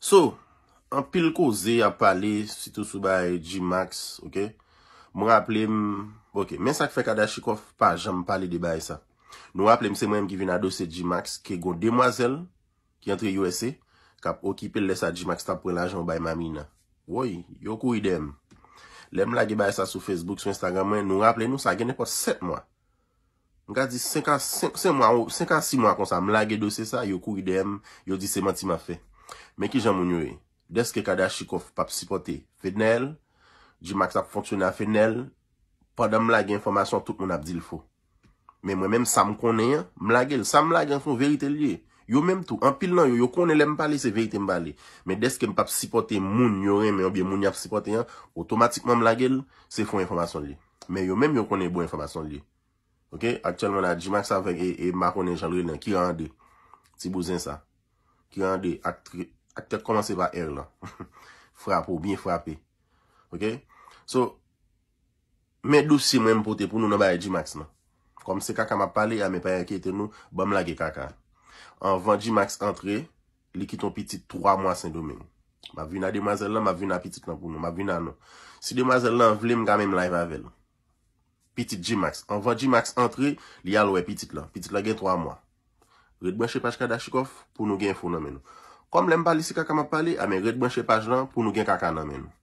So, an pil koze a pale sitou sou baye G-Max, mwen rappele, men sa ki fe kadashi kof pa jan mwen pale de baye sa, mwen rappele mwen se mwen ki vina dosye G-Max ke go demwazel ki entre USA, kap o ki pel lese a G-Max ta pre l'ajan ou baye mami na. Woy, yo kou idem, le m lage baye sa sou Facebook, sou Instagram, mwen rappele nou sa genepo 7 mwa, mwen kazi 5 a 6 mwa kon sa m lage dosye sa, yo kou idem, yo di seman ti ma fe. Men ki jan moun yoye Deske kada chikof pap sipote Fednel, jimak sap fonksyonan Fednel, padan mla gen Informasyon tout moun ap di l fo Men mwen menm sa m konen yon Mla gen, sa mla gen fon verite l ye Yo menm tou, an pil nan yo, yo konen l m pale se verite m pale Men deske m pap sipote Moun yoye, men obye moun ap sipote Otomatikman mla gen, se fon informasyon l ye Men yo menm yo konen bon informasyon l ye Ok, aktyal mwen la jimak sap E, e makonen jan l yoye nan, ki rande Ti bozen sa ak te komanse ba er la frapou, bin frapi ok, so men dousi men mpote pou nou nan baye G-Max kom se kaka ma pale ya men paye ki ete nou, bom la ge kaka anvan G-Max entre li kiton pitit 3 mwa sa domen ma vina demazel la, ma vina pitit nan pou nou, ma vina nan si demazel la, vilem gamem la eva vel pitit G-Max, anvan G-Max entre li alwe pitit la, pitit la gen 3 mwa Redbwenche Pajkada Chikov pou nou gen foun namen nou. Kom lem pali si kaka map pali, ame redbwenche Pajkada chikov pou nou gen kaka namen nou.